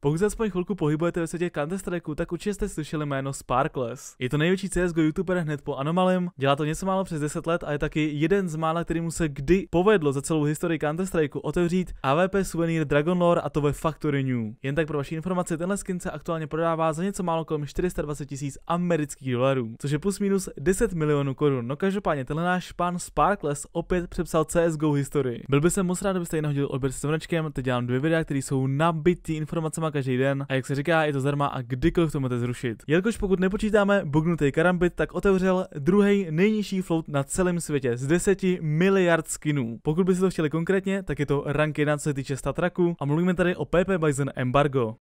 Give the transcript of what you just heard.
Pokud se aspoň chvilku pohybujete ve světě counter strike tak určitě jste slyšeli jméno Sparkless. Je to největší CSGO youtuber hned po Anomalym, dělá to něco málo přes 10 let a je taky jeden z mála, který mu se kdy povedlo za celou historii counter strike otevřít AVP suvenýr Dragon Lore a to ve Factory New. Jen tak pro vaši informaci, tenhle skin se aktuálně prodává za něco málo kolem 420 tisíc amerických dolarů, což je plus minus 10 milionů korun. No každopádně tenhle náš pán Sparkless opět přepsal CSGO historii. Byl by se moc rád, kdybyste ji nahodil odběr s teď dělám dvě videa, které jsou nabitý informacemi zdarma každý den a jak se říká, je to zdarma a kdykoliv to můžete zrušit. Jelikož pokud nepočítáme bugnutý karambit, tak otevřel druhý nejnižší float na celém světě z 10 miliard skinů. Pokud byste to chtěli konkrétně, tak je to ranky na co se týče statraku a mluvíme tady o PP Bison Embargo.